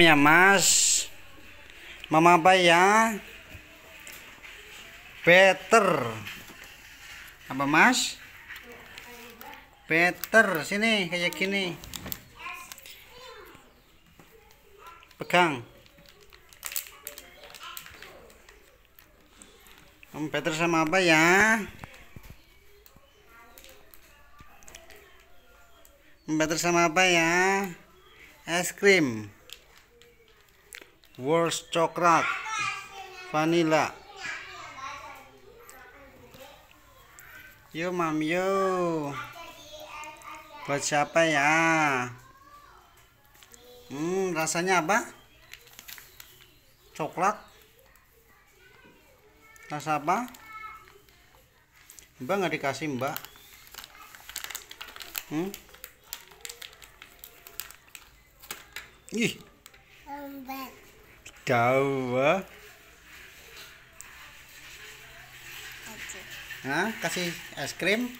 ya mas apa mama ya better apa mas better sini kayak gini pegang Peter sama apa ya Peter sama apa ya es krim worst coklat vanilla yo mam yo buat siapa ya hmm rasanya apa coklat rasa apa mbak nggak dikasih mbak hmm ih dawa Nah, kasih es krim.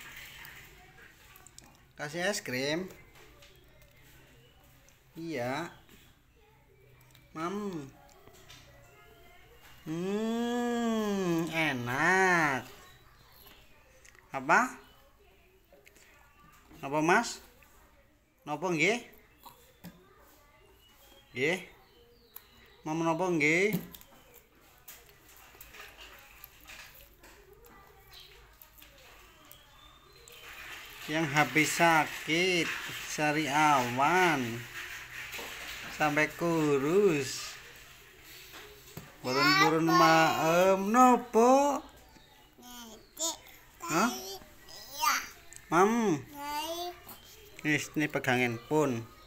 Kasih es krim. Iya. Mam. Hmm, enak. Apa? Apa, Mas? Nopo nggih? Nggih. mau menopo nggih yang habis sakit sari awan sampai kurus burun-burun maem nopo Hah? mam ini pegangin pun